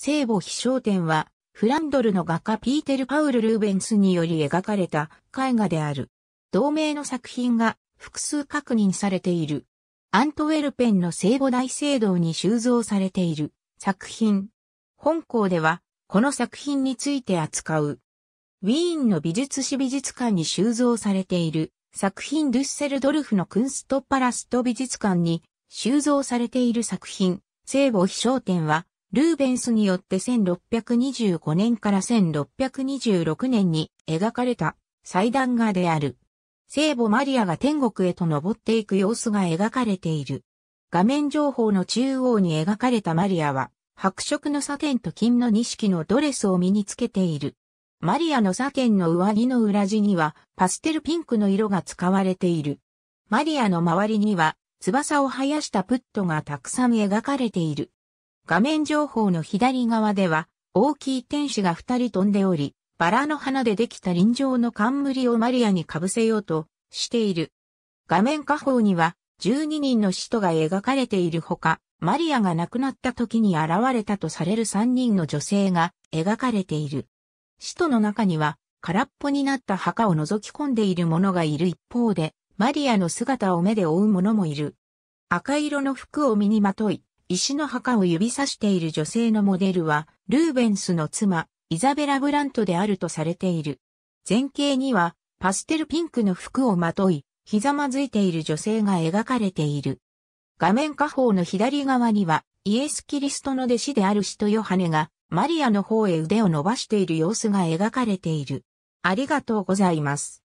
聖母飛翔展は、フランドルの画家ピーテル・パウル・ルーベンスにより描かれた絵画である。同名の作品が複数確認されている。アントウェルペンの聖母大聖堂に収蔵されている作品。本校では、この作品について扱う。ウィーンの美術史美術館に収蔵されている作品デュッセルドルフのクンストパラスト美術館に収蔵されている作品聖母飛翔展はルーベンスによって1625年から1626年に描かれた祭壇画である。聖母マリアが天国へと登っていく様子が描かれている。画面情報の中央に描かれたマリアは、白色のサテンと金の錦のドレスを身につけている。マリアのサテンの上着の裏地にはパステルピンクの色が使われている。マリアの周りには翼を生やしたプットがたくさん描かれている。画面情報の左側では、大きい天使が二人飛んでおり、バラの花でできた臨場の冠をマリアに被せようとしている。画面下方には、12人の使徒が描かれているほか、マリアが亡くなった時に現れたとされる3人の女性が描かれている。使徒の中には、空っぽになった墓を覗き込んでいる者がいる一方で、マリアの姿を目で追う者もいる。赤色の服を身にまとい、石の墓を指さしている女性のモデルは、ルーベンスの妻、イザベラ・ブラントであるとされている。前景には、パステルピンクの服をまとい、ひざまずいている女性が描かれている。画面下方の左側には、イエス・キリストの弟子である使徒ヨハネが、マリアの方へ腕を伸ばしている様子が描かれている。ありがとうございます。